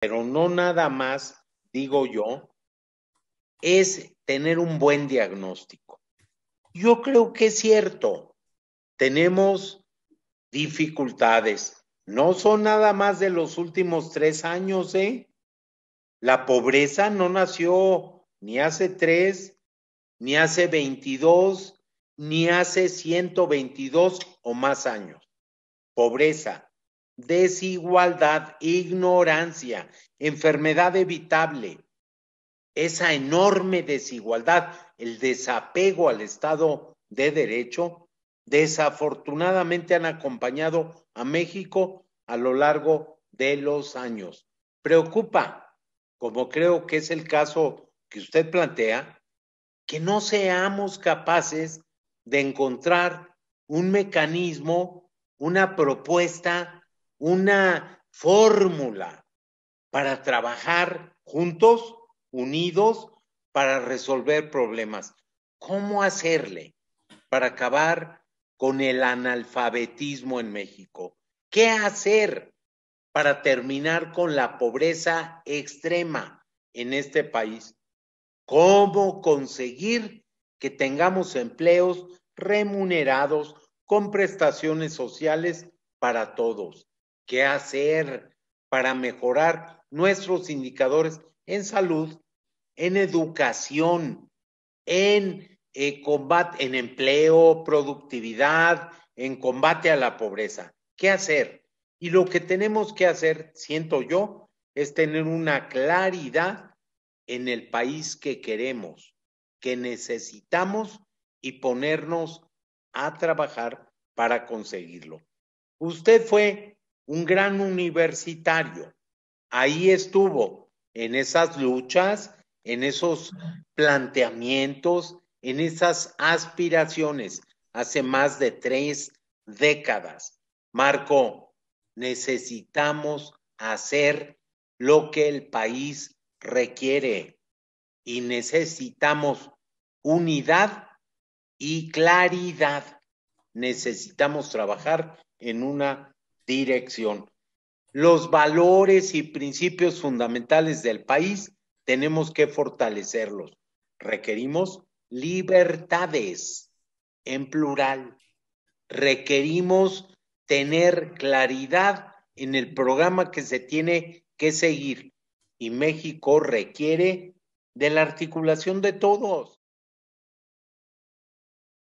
pero no nada más, digo yo, es tener un buen diagnóstico. Yo creo que es cierto, tenemos dificultades, no son nada más de los últimos tres años, ¿eh? La pobreza no nació ni hace tres, ni hace veintidós, ni hace ciento veintidós o más años. Pobreza desigualdad, ignorancia, enfermedad evitable, esa enorme desigualdad, el desapego al Estado de Derecho, desafortunadamente han acompañado a México a lo largo de los años. Preocupa, como creo que es el caso que usted plantea, que no seamos capaces de encontrar un mecanismo, una propuesta una fórmula para trabajar juntos, unidos, para resolver problemas. ¿Cómo hacerle para acabar con el analfabetismo en México? ¿Qué hacer para terminar con la pobreza extrema en este país? ¿Cómo conseguir que tengamos empleos remunerados con prestaciones sociales para todos? qué hacer para mejorar nuestros indicadores en salud, en educación, en eh, en empleo, productividad, en combate a la pobreza. ¿Qué hacer? Y lo que tenemos que hacer, siento yo, es tener una claridad en el país que queremos, que necesitamos y ponernos a trabajar para conseguirlo. Usted fue un gran universitario. Ahí estuvo en esas luchas, en esos planteamientos, en esas aspiraciones hace más de tres décadas. Marco, necesitamos hacer lo que el país requiere y necesitamos unidad y claridad. Necesitamos trabajar en una dirección. Los valores y principios fundamentales del país tenemos que fortalecerlos. Requerimos libertades en plural. Requerimos tener claridad en el programa que se tiene que seguir. Y México requiere de la articulación de todos.